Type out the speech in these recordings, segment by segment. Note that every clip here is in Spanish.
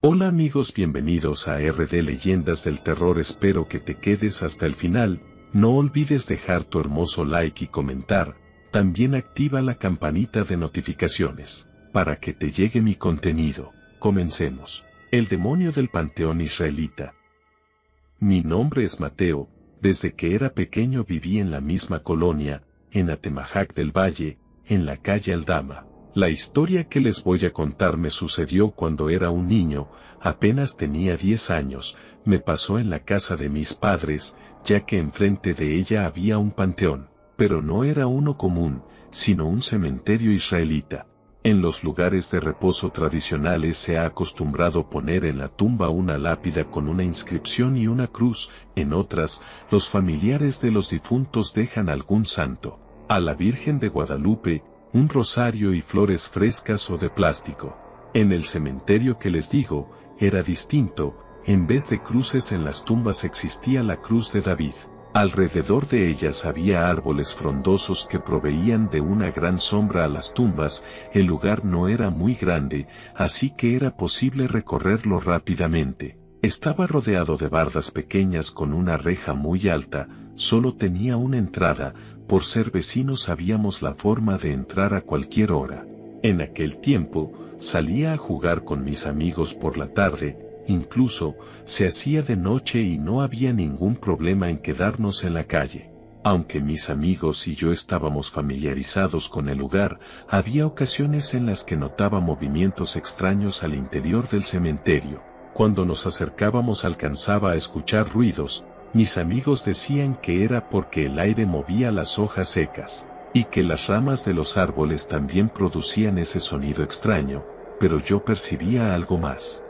Hola amigos, bienvenidos a RD Leyendas del Terror, espero que te quedes hasta el final, no olvides dejar tu hermoso like y comentar, también activa la campanita de notificaciones, para que te llegue mi contenido. Comencemos. El demonio del panteón israelita. Mi nombre es Mateo, desde que era pequeño viví en la misma colonia, en Atemajac del Valle, en la calle Aldama. La historia que les voy a contar me sucedió cuando era un niño, apenas tenía 10 años, me pasó en la casa de mis padres, ya que enfrente de ella había un panteón, pero no era uno común, sino un cementerio israelita. En los lugares de reposo tradicionales se ha acostumbrado poner en la tumba una lápida con una inscripción y una cruz, en otras, los familiares de los difuntos dejan algún santo. A la Virgen de Guadalupe, un rosario y flores frescas o de plástico. En el cementerio que les digo, era distinto, en vez de cruces en las tumbas existía la cruz de David. Alrededor de ellas había árboles frondosos que proveían de una gran sombra a las tumbas, el lugar no era muy grande, así que era posible recorrerlo rápidamente. Estaba rodeado de bardas pequeñas con una reja muy alta, solo tenía una entrada, por ser vecinos sabíamos la forma de entrar a cualquier hora. En aquel tiempo, salía a jugar con mis amigos por la tarde, incluso, se hacía de noche y no había ningún problema en quedarnos en la calle. Aunque mis amigos y yo estábamos familiarizados con el lugar, había ocasiones en las que notaba movimientos extraños al interior del cementerio. Cuando nos acercábamos alcanzaba a escuchar ruidos, mis amigos decían que era porque el aire movía las hojas secas, y que las ramas de los árboles también producían ese sonido extraño, pero yo percibía algo más.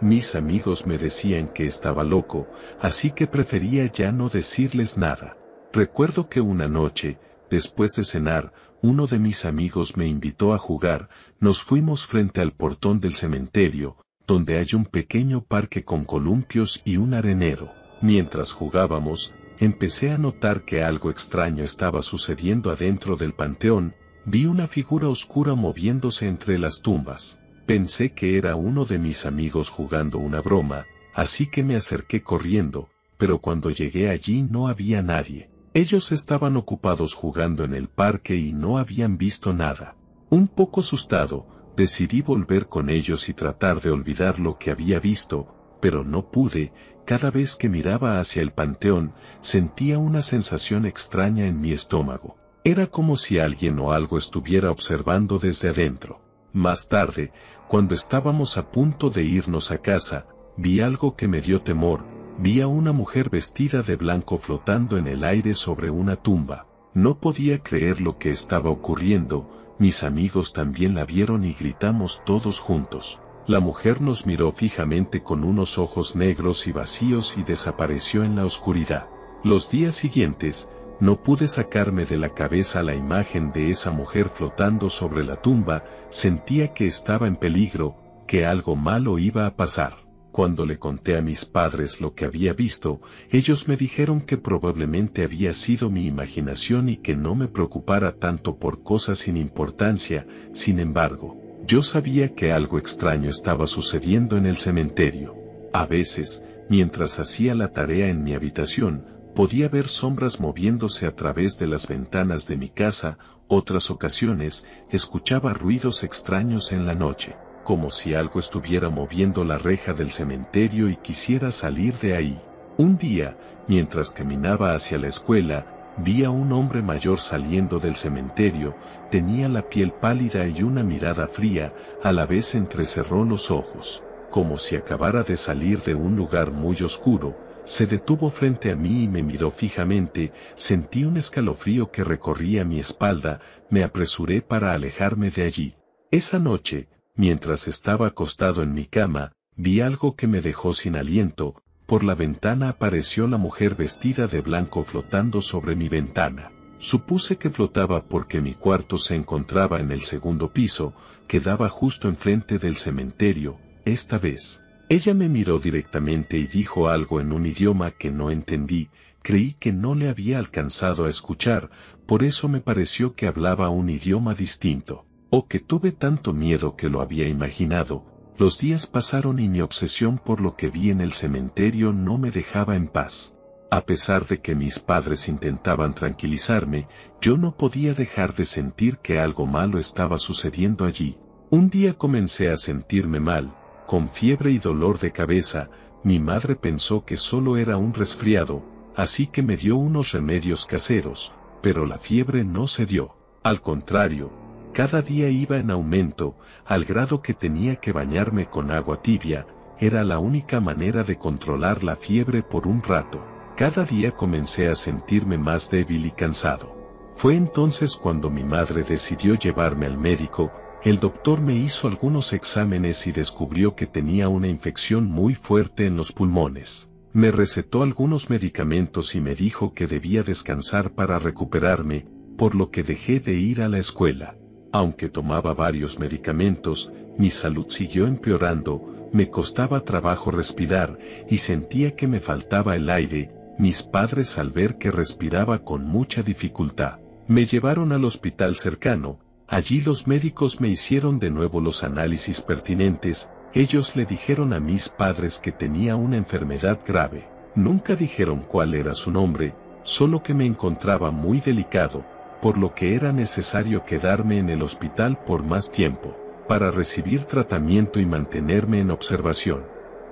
Mis amigos me decían que estaba loco, así que prefería ya no decirles nada. Recuerdo que una noche, después de cenar, uno de mis amigos me invitó a jugar, nos fuimos frente al portón del cementerio, donde hay un pequeño parque con columpios y un arenero. Mientras jugábamos, empecé a notar que algo extraño estaba sucediendo adentro del panteón, vi una figura oscura moviéndose entre las tumbas. Pensé que era uno de mis amigos jugando una broma, así que me acerqué corriendo, pero cuando llegué allí no había nadie. Ellos estaban ocupados jugando en el parque y no habían visto nada. Un poco asustado, Decidí volver con ellos y tratar de olvidar lo que había visto, pero no pude, cada vez que miraba hacia el panteón, sentía una sensación extraña en mi estómago. Era como si alguien o algo estuviera observando desde adentro. Más tarde, cuando estábamos a punto de irnos a casa, vi algo que me dio temor, vi a una mujer vestida de blanco flotando en el aire sobre una tumba. No podía creer lo que estaba ocurriendo, mis amigos también la vieron y gritamos todos juntos. La mujer nos miró fijamente con unos ojos negros y vacíos y desapareció en la oscuridad. Los días siguientes, no pude sacarme de la cabeza la imagen de esa mujer flotando sobre la tumba, sentía que estaba en peligro, que algo malo iba a pasar. Cuando le conté a mis padres lo que había visto, ellos me dijeron que probablemente había sido mi imaginación y que no me preocupara tanto por cosas sin importancia, sin embargo, yo sabía que algo extraño estaba sucediendo en el cementerio. A veces, mientras hacía la tarea en mi habitación, podía ver sombras moviéndose a través de las ventanas de mi casa, otras ocasiones escuchaba ruidos extraños en la noche como si algo estuviera moviendo la reja del cementerio y quisiera salir de ahí. Un día, mientras caminaba hacia la escuela, vi a un hombre mayor saliendo del cementerio, tenía la piel pálida y una mirada fría, a la vez entrecerró los ojos, como si acabara de salir de un lugar muy oscuro, se detuvo frente a mí y me miró fijamente, sentí un escalofrío que recorría mi espalda, me apresuré para alejarme de allí. Esa noche, mientras estaba acostado en mi cama, vi algo que me dejó sin aliento, por la ventana apareció la mujer vestida de blanco flotando sobre mi ventana. Supuse que flotaba porque mi cuarto se encontraba en el segundo piso, que daba justo enfrente del cementerio, esta vez. Ella me miró directamente y dijo algo en un idioma que no entendí, creí que no le había alcanzado a escuchar, por eso me pareció que hablaba un idioma distinto o oh, que tuve tanto miedo que lo había imaginado, los días pasaron y mi obsesión por lo que vi en el cementerio no me dejaba en paz. A pesar de que mis padres intentaban tranquilizarme, yo no podía dejar de sentir que algo malo estaba sucediendo allí. Un día comencé a sentirme mal, con fiebre y dolor de cabeza, mi madre pensó que solo era un resfriado, así que me dio unos remedios caseros, pero la fiebre no se dio. Al contrario, cada día iba en aumento, al grado que tenía que bañarme con agua tibia, era la única manera de controlar la fiebre por un rato. Cada día comencé a sentirme más débil y cansado. Fue entonces cuando mi madre decidió llevarme al médico, el doctor me hizo algunos exámenes y descubrió que tenía una infección muy fuerte en los pulmones. Me recetó algunos medicamentos y me dijo que debía descansar para recuperarme, por lo que dejé de ir a la escuela. Aunque tomaba varios medicamentos, mi salud siguió empeorando, me costaba trabajo respirar y sentía que me faltaba el aire. Mis padres al ver que respiraba con mucha dificultad, me llevaron al hospital cercano, allí los médicos me hicieron de nuevo los análisis pertinentes, ellos le dijeron a mis padres que tenía una enfermedad grave, nunca dijeron cuál era su nombre, solo que me encontraba muy delicado, por lo que era necesario quedarme en el hospital por más tiempo, para recibir tratamiento y mantenerme en observación.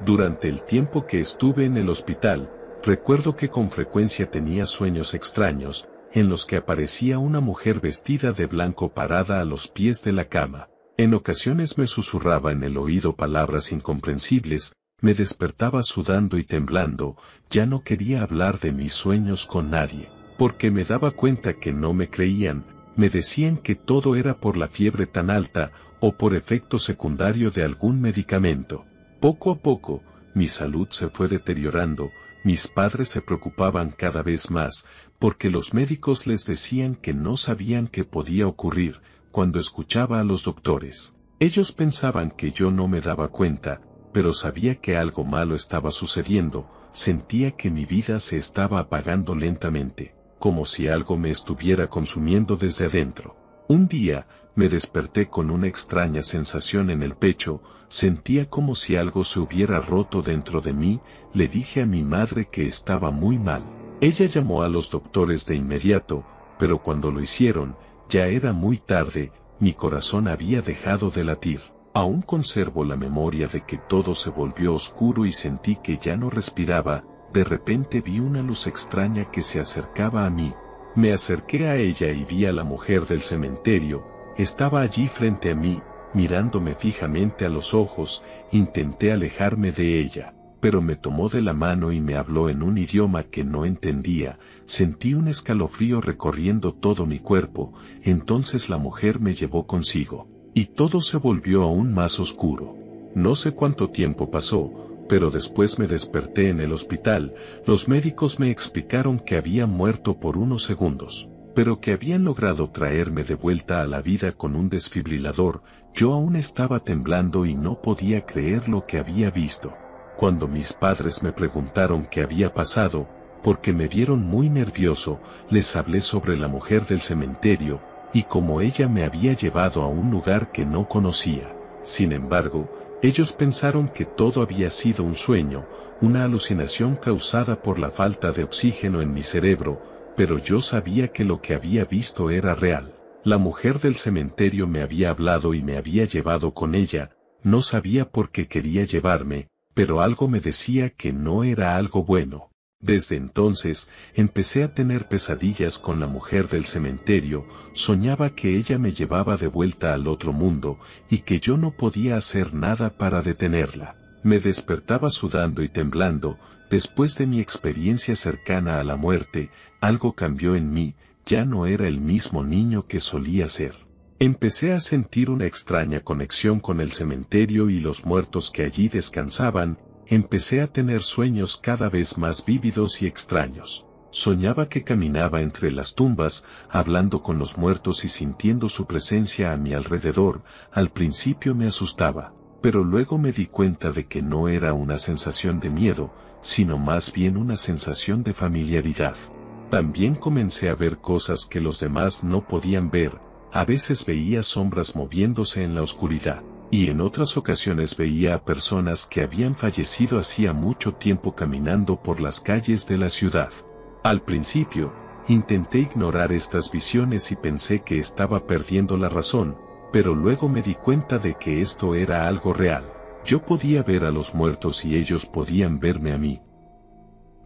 Durante el tiempo que estuve en el hospital, recuerdo que con frecuencia tenía sueños extraños, en los que aparecía una mujer vestida de blanco parada a los pies de la cama. En ocasiones me susurraba en el oído palabras incomprensibles, me despertaba sudando y temblando, ya no quería hablar de mis sueños con nadie porque me daba cuenta que no me creían, me decían que todo era por la fiebre tan alta o por efecto secundario de algún medicamento. Poco a poco, mi salud se fue deteriorando, mis padres se preocupaban cada vez más, porque los médicos les decían que no sabían qué podía ocurrir cuando escuchaba a los doctores. Ellos pensaban que yo no me daba cuenta, pero sabía que algo malo estaba sucediendo, sentía que mi vida se estaba apagando lentamente como si algo me estuviera consumiendo desde adentro. Un día, me desperté con una extraña sensación en el pecho, sentía como si algo se hubiera roto dentro de mí, le dije a mi madre que estaba muy mal. Ella llamó a los doctores de inmediato, pero cuando lo hicieron, ya era muy tarde, mi corazón había dejado de latir. Aún conservo la memoria de que todo se volvió oscuro y sentí que ya no respiraba, de repente vi una luz extraña que se acercaba a mí. Me acerqué a ella y vi a la mujer del cementerio, estaba allí frente a mí, mirándome fijamente a los ojos, intenté alejarme de ella, pero me tomó de la mano y me habló en un idioma que no entendía, sentí un escalofrío recorriendo todo mi cuerpo, entonces la mujer me llevó consigo, y todo se volvió aún más oscuro. No sé cuánto tiempo pasó, pero después me desperté en el hospital, los médicos me explicaron que había muerto por unos segundos, pero que habían logrado traerme de vuelta a la vida con un desfibrilador, yo aún estaba temblando y no podía creer lo que había visto. Cuando mis padres me preguntaron qué había pasado, porque me vieron muy nervioso, les hablé sobre la mujer del cementerio, y cómo ella me había llevado a un lugar que no conocía. Sin embargo, ellos pensaron que todo había sido un sueño, una alucinación causada por la falta de oxígeno en mi cerebro, pero yo sabía que lo que había visto era real. La mujer del cementerio me había hablado y me había llevado con ella, no sabía por qué quería llevarme, pero algo me decía que no era algo bueno. Desde entonces, empecé a tener pesadillas con la mujer del cementerio, soñaba que ella me llevaba de vuelta al otro mundo y que yo no podía hacer nada para detenerla. Me despertaba sudando y temblando, después de mi experiencia cercana a la muerte, algo cambió en mí, ya no era el mismo niño que solía ser. Empecé a sentir una extraña conexión con el cementerio y los muertos que allí descansaban, Empecé a tener sueños cada vez más vívidos y extraños. Soñaba que caminaba entre las tumbas, hablando con los muertos y sintiendo su presencia a mi alrededor. Al principio me asustaba, pero luego me di cuenta de que no era una sensación de miedo, sino más bien una sensación de familiaridad. También comencé a ver cosas que los demás no podían ver, a veces veía sombras moviéndose en la oscuridad y en otras ocasiones veía a personas que habían fallecido hacía mucho tiempo caminando por las calles de la ciudad. Al principio, intenté ignorar estas visiones y pensé que estaba perdiendo la razón, pero luego me di cuenta de que esto era algo real. Yo podía ver a los muertos y ellos podían verme a mí.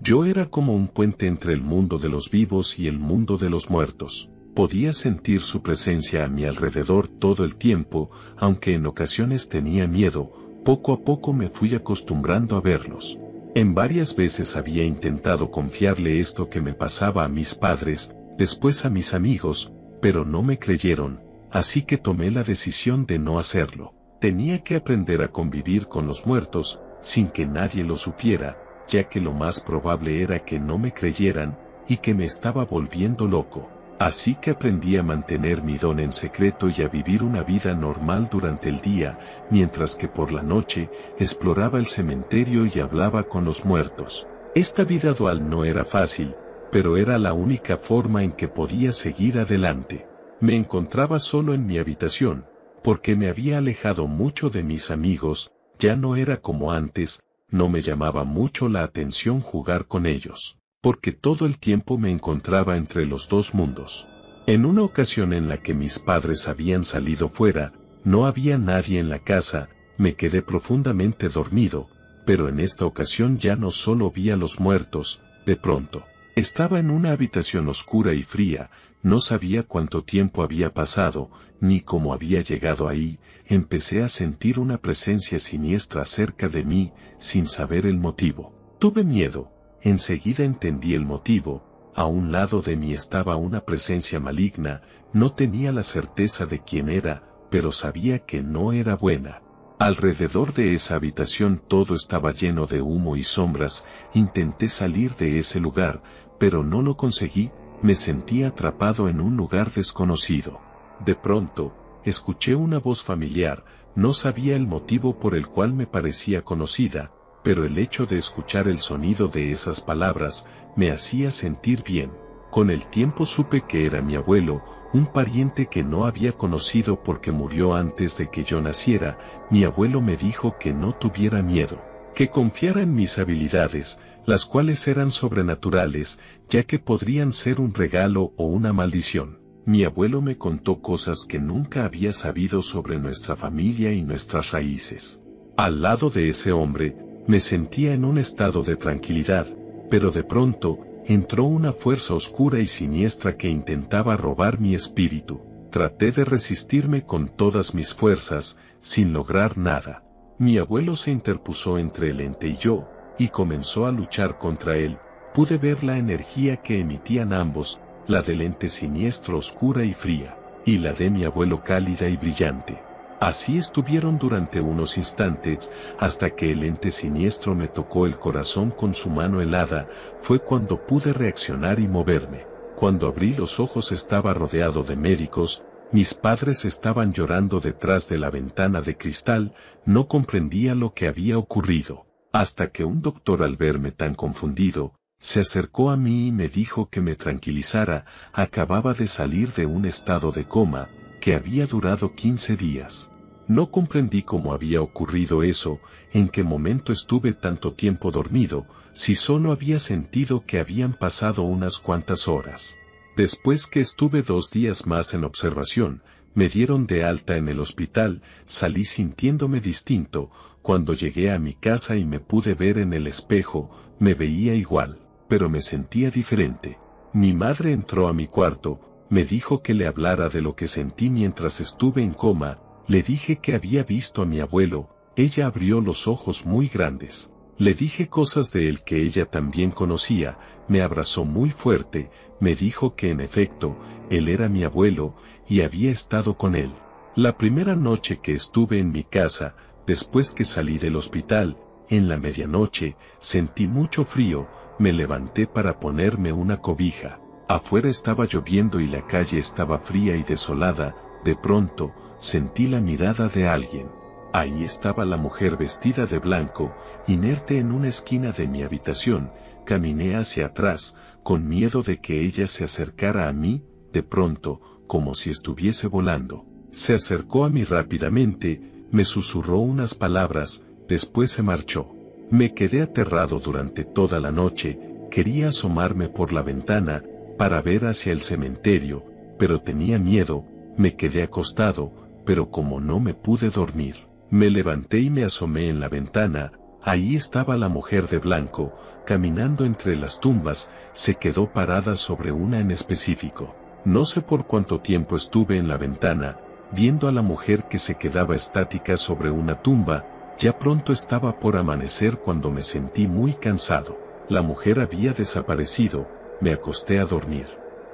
Yo era como un puente entre el mundo de los vivos y el mundo de los muertos. Podía sentir su presencia a mi alrededor todo el tiempo, aunque en ocasiones tenía miedo, poco a poco me fui acostumbrando a verlos. En varias veces había intentado confiarle esto que me pasaba a mis padres, después a mis amigos, pero no me creyeron, así que tomé la decisión de no hacerlo. Tenía que aprender a convivir con los muertos, sin que nadie lo supiera, ya que lo más probable era que no me creyeran, y que me estaba volviendo loco. Así que aprendí a mantener mi don en secreto y a vivir una vida normal durante el día, mientras que por la noche exploraba el cementerio y hablaba con los muertos. Esta vida dual no era fácil, pero era la única forma en que podía seguir adelante. Me encontraba solo en mi habitación, porque me había alejado mucho de mis amigos, ya no era como antes, no me llamaba mucho la atención jugar con ellos porque todo el tiempo me encontraba entre los dos mundos. En una ocasión en la que mis padres habían salido fuera, no había nadie en la casa, me quedé profundamente dormido, pero en esta ocasión ya no solo vi a los muertos, de pronto. Estaba en una habitación oscura y fría, no sabía cuánto tiempo había pasado, ni cómo había llegado ahí, empecé a sentir una presencia siniestra cerca de mí, sin saber el motivo. Tuve miedo, Enseguida entendí el motivo, a un lado de mí estaba una presencia maligna, no tenía la certeza de quién era, pero sabía que no era buena. Alrededor de esa habitación todo estaba lleno de humo y sombras, intenté salir de ese lugar, pero no lo conseguí, me sentí atrapado en un lugar desconocido. De pronto, escuché una voz familiar, no sabía el motivo por el cual me parecía conocida, pero el hecho de escuchar el sonido de esas palabras me hacía sentir bien. Con el tiempo supe que era mi abuelo, un pariente que no había conocido porque murió antes de que yo naciera, mi abuelo me dijo que no tuviera miedo, que confiara en mis habilidades, las cuales eran sobrenaturales, ya que podrían ser un regalo o una maldición. Mi abuelo me contó cosas que nunca había sabido sobre nuestra familia y nuestras raíces. Al lado de ese hombre, me sentía en un estado de tranquilidad, pero de pronto, entró una fuerza oscura y siniestra que intentaba robar mi espíritu. Traté de resistirme con todas mis fuerzas, sin lograr nada. Mi abuelo se interpuso entre el ente y yo, y comenzó a luchar contra él. Pude ver la energía que emitían ambos, la del ente siniestro oscura y fría, y la de mi abuelo cálida y brillante. Así estuvieron durante unos instantes, hasta que el ente siniestro me tocó el corazón con su mano helada, fue cuando pude reaccionar y moverme. Cuando abrí los ojos estaba rodeado de médicos, mis padres estaban llorando detrás de la ventana de cristal, no comprendía lo que había ocurrido, hasta que un doctor al verme tan confundido, se acercó a mí y me dijo que me tranquilizara, acababa de salir de un estado de coma, que había durado 15 días. No comprendí cómo había ocurrido eso, en qué momento estuve tanto tiempo dormido, si solo había sentido que habían pasado unas cuantas horas. Después que estuve dos días más en observación, me dieron de alta en el hospital, salí sintiéndome distinto, cuando llegué a mi casa y me pude ver en el espejo, me veía igual, pero me sentía diferente. Mi madre entró a mi cuarto, me dijo que le hablara de lo que sentí mientras estuve en coma, le dije que había visto a mi abuelo, ella abrió los ojos muy grandes. Le dije cosas de él que ella también conocía, me abrazó muy fuerte, me dijo que en efecto, él era mi abuelo, y había estado con él. La primera noche que estuve en mi casa, después que salí del hospital, en la medianoche, sentí mucho frío, me levanté para ponerme una cobija. Afuera estaba lloviendo y la calle estaba fría y desolada, de pronto, sentí la mirada de alguien. Ahí estaba la mujer vestida de blanco, inerte en una esquina de mi habitación, caminé hacia atrás, con miedo de que ella se acercara a mí, de pronto, como si estuviese volando. Se acercó a mí rápidamente, me susurró unas palabras, después se marchó. Me quedé aterrado durante toda la noche, quería asomarme por la ventana, para ver hacia el cementerio, pero tenía miedo, me quedé acostado, pero como no me pude dormir, me levanté y me asomé en la ventana, ahí estaba la mujer de blanco, caminando entre las tumbas, se quedó parada sobre una en específico. No sé por cuánto tiempo estuve en la ventana, viendo a la mujer que se quedaba estática sobre una tumba, ya pronto estaba por amanecer cuando me sentí muy cansado. La mujer había desaparecido, me acosté a dormir.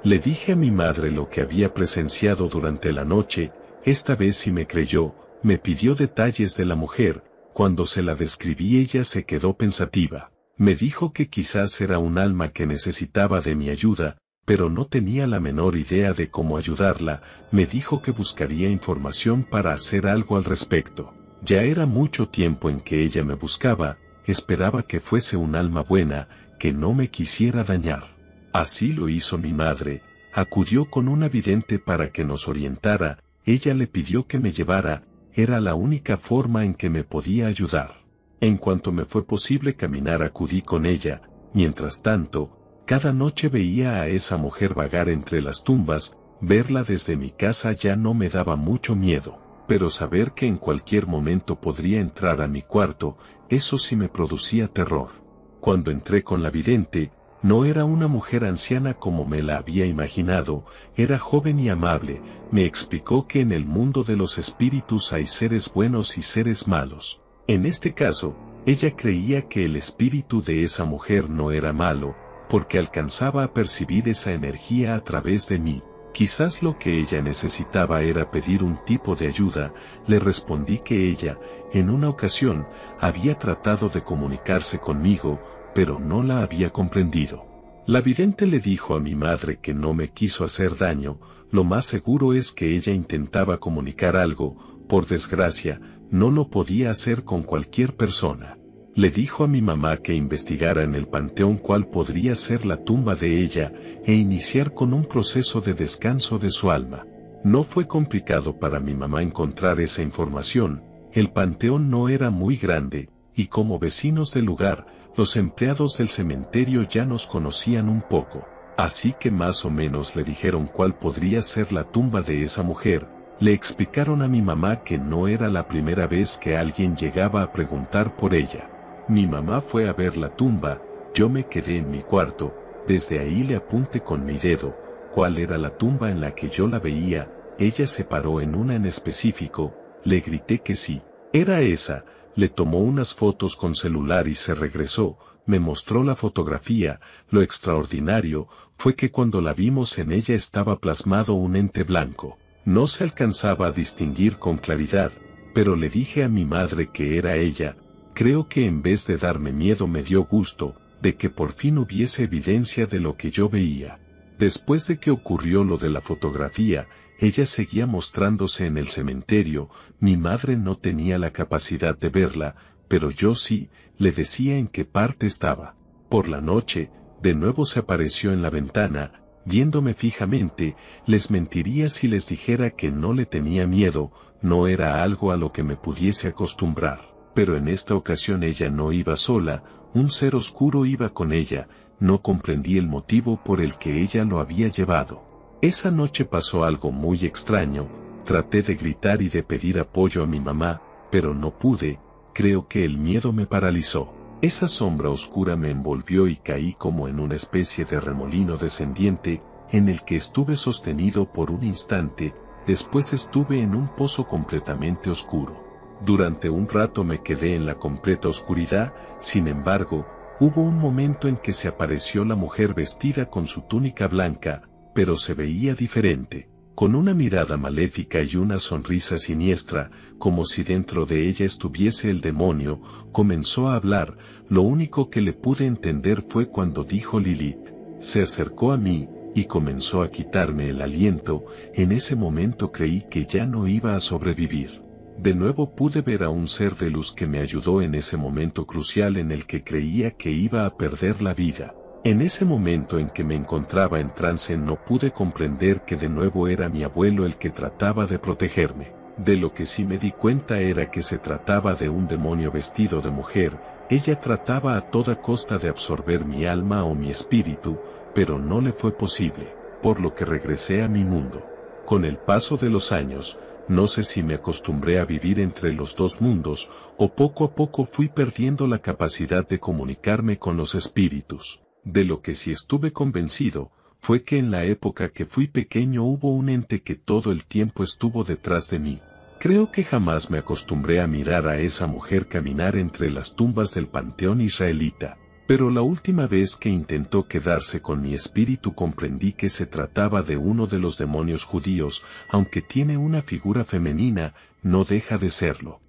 Le dije a mi madre lo que había presenciado durante la noche, esta vez si me creyó, me pidió detalles de la mujer, cuando se la describí ella se quedó pensativa. Me dijo que quizás era un alma que necesitaba de mi ayuda, pero no tenía la menor idea de cómo ayudarla, me dijo que buscaría información para hacer algo al respecto. Ya era mucho tiempo en que ella me buscaba, esperaba que fuese un alma buena, que no me quisiera dañar. Así lo hizo mi madre, acudió con una vidente para que nos orientara, ella le pidió que me llevara, era la única forma en que me podía ayudar. En cuanto me fue posible caminar acudí con ella, mientras tanto, cada noche veía a esa mujer vagar entre las tumbas, verla desde mi casa ya no me daba mucho miedo, pero saber que en cualquier momento podría entrar a mi cuarto, eso sí me producía terror. Cuando entré con la vidente, no era una mujer anciana como me la había imaginado, era joven y amable, me explicó que en el mundo de los espíritus hay seres buenos y seres malos. En este caso, ella creía que el espíritu de esa mujer no era malo, porque alcanzaba a percibir esa energía a través de mí. Quizás lo que ella necesitaba era pedir un tipo de ayuda, le respondí que ella, en una ocasión, había tratado de comunicarse conmigo, pero no la había comprendido. La vidente le dijo a mi madre que no me quiso hacer daño, lo más seguro es que ella intentaba comunicar algo, por desgracia, no lo podía hacer con cualquier persona. Le dijo a mi mamá que investigara en el panteón cuál podría ser la tumba de ella e iniciar con un proceso de descanso de su alma. No fue complicado para mi mamá encontrar esa información, el panteón no era muy grande, y como vecinos del lugar, los empleados del cementerio ya nos conocían un poco, así que más o menos le dijeron cuál podría ser la tumba de esa mujer, le explicaron a mi mamá que no era la primera vez que alguien llegaba a preguntar por ella. Mi mamá fue a ver la tumba, yo me quedé en mi cuarto, desde ahí le apunté con mi dedo, cuál era la tumba en la que yo la veía, ella se paró en una en específico, le grité que sí, era esa, le tomó unas fotos con celular y se regresó, me mostró la fotografía, lo extraordinario fue que cuando la vimos en ella estaba plasmado un ente blanco. No se alcanzaba a distinguir con claridad, pero le dije a mi madre que era ella, creo que en vez de darme miedo me dio gusto, de que por fin hubiese evidencia de lo que yo veía. Después de que ocurrió lo de la fotografía, ella seguía mostrándose en el cementerio, mi madre no tenía la capacidad de verla, pero yo sí, le decía en qué parte estaba. Por la noche, de nuevo se apareció en la ventana, viéndome fijamente, les mentiría si les dijera que no le tenía miedo, no era algo a lo que me pudiese acostumbrar. Pero en esta ocasión ella no iba sola, un ser oscuro iba con ella, no comprendí el motivo por el que ella lo había llevado. Esa noche pasó algo muy extraño, traté de gritar y de pedir apoyo a mi mamá, pero no pude, creo que el miedo me paralizó. Esa sombra oscura me envolvió y caí como en una especie de remolino descendiente, en el que estuve sostenido por un instante, después estuve en un pozo completamente oscuro. Durante un rato me quedé en la completa oscuridad, sin embargo, hubo un momento en que se apareció la mujer vestida con su túnica blanca, pero se veía diferente, con una mirada maléfica y una sonrisa siniestra, como si dentro de ella estuviese el demonio, comenzó a hablar, lo único que le pude entender fue cuando dijo Lilith, se acercó a mí, y comenzó a quitarme el aliento, en ese momento creí que ya no iba a sobrevivir. De nuevo pude ver a un ser de luz que me ayudó en ese momento crucial en el que creía que iba a perder la vida. En ese momento en que me encontraba en trance no pude comprender que de nuevo era mi abuelo el que trataba de protegerme. De lo que sí me di cuenta era que se trataba de un demonio vestido de mujer, ella trataba a toda costa de absorber mi alma o mi espíritu, pero no le fue posible, por lo que regresé a mi mundo. Con el paso de los años, no sé si me acostumbré a vivir entre los dos mundos, o poco a poco fui perdiendo la capacidad de comunicarme con los espíritus. De lo que sí estuve convencido, fue que en la época que fui pequeño hubo un ente que todo el tiempo estuvo detrás de mí. Creo que jamás me acostumbré a mirar a esa mujer caminar entre las tumbas del panteón israelita, pero la última vez que intentó quedarse con mi espíritu comprendí que se trataba de uno de los demonios judíos, aunque tiene una figura femenina, no deja de serlo.